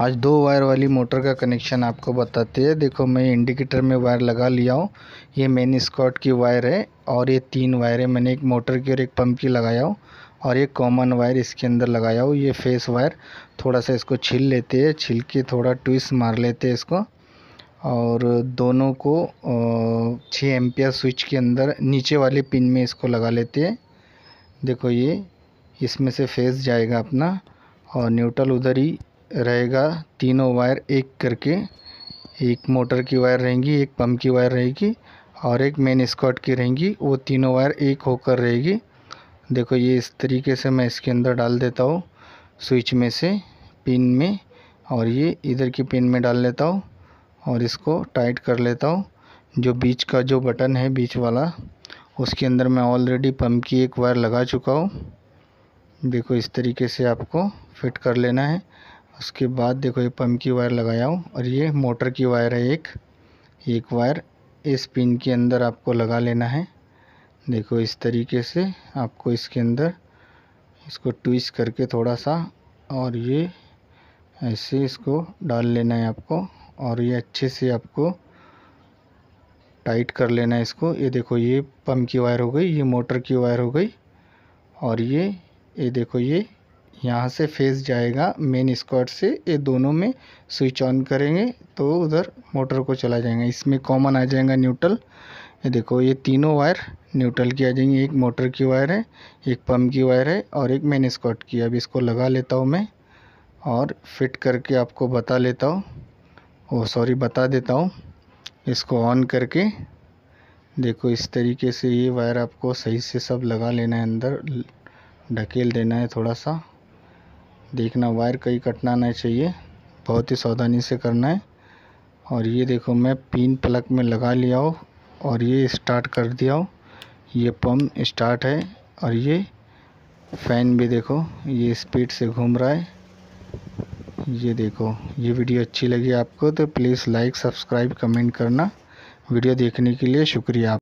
आज दो वायर वाली मोटर का कनेक्शन आपको बताते हैं देखो मैं इंडिकेटर में वायर लगा लिया हूँ ये मेन स्कॉट की वायर है और ये तीन वायर है मैंने एक मोटर की और एक पंप की लगाया हो और ये कॉमन वायर इसके अंदर लगाया हो ये फेस वायर थोड़ा सा इसको छील लेते हैं छिल के थोड़ा ट्विस्ट मार लेते हैं इसको और दोनों को छः एम स्विच के अंदर नीचे वाले पिन में इसको लगा लेते हैं देखो ये इसमें से फेस जाएगा अपना और न्यूट्रल उधर ही रहेगा तीनों वायर एक करके एक मोटर की वायर रहेंगी एक पंप की वायर रहेगी और एक मेन स्कॉट की रहेंगी वो तीनों वायर एक होकर रहेगी देखो ये इस तरीके से मैं इसके अंदर डाल देता हूँ स्विच में से पिन में और ये इधर की पिन में डाल लेता हूँ और इसको टाइट कर लेता हूँ जो बीच का जो बटन है बीच वाला उसके अंदर मैं ऑलरेडी पंप की एक वायर लगा चुका हूँ देखो इस तरीके से आपको फिट कर लेना है उसके बाद देखो ये पम्प की वायर लगाया हूँ और ये मोटर की वायर है एक एक वायर इस पिन के अंदर आपको लगा लेना है देखो इस तरीके से आपको इसके अंदर इसको ट्विस्ट करके थोड़ा सा और ये ऐसे इसको डाल लेना है आपको और ये अच्छे से आपको टाइट कर लेना है इसको ये देखो ये पम्प की वायर हो गई ये मोटर की वायर हो गई और ये ये देखो ये यहाँ से फेस जाएगा मेन स्क्वाड से ये दोनों में स्विच ऑन करेंगे तो उधर मोटर को चला जाएगा इसमें कॉमन आ जाएगा न्यूट्रल ये देखो ये तीनों वायर न्यूट्रल की आ जाएंगी एक मोटर की वायर है एक पम्प की वायर है और एक मेन स्क्वाड की अब इसको लगा लेता हूँ मैं और फिट करके आपको बता लेता हूँ ओ सॉरी बता देता हूँ इसको ऑन करके देखो इस तरीके से ये वायर आपको सही से सब लगा लेना है अंदर ढकेल देना है थोड़ा सा देखना वायर कहीं कटना नहीं चाहिए बहुत ही सावधानी से करना है और ये देखो मैं पिन प्लग में लगा लिया हो और ये स्टार्ट कर दिया हो ये पम्प स्टार्ट है और ये फ़ैन भी देखो ये स्पीड से घूम रहा है ये देखो ये वीडियो अच्छी लगी आपको तो प्लीज़ लाइक सब्सक्राइब कमेंट करना वीडियो देखने के लिए शुक्रिया आप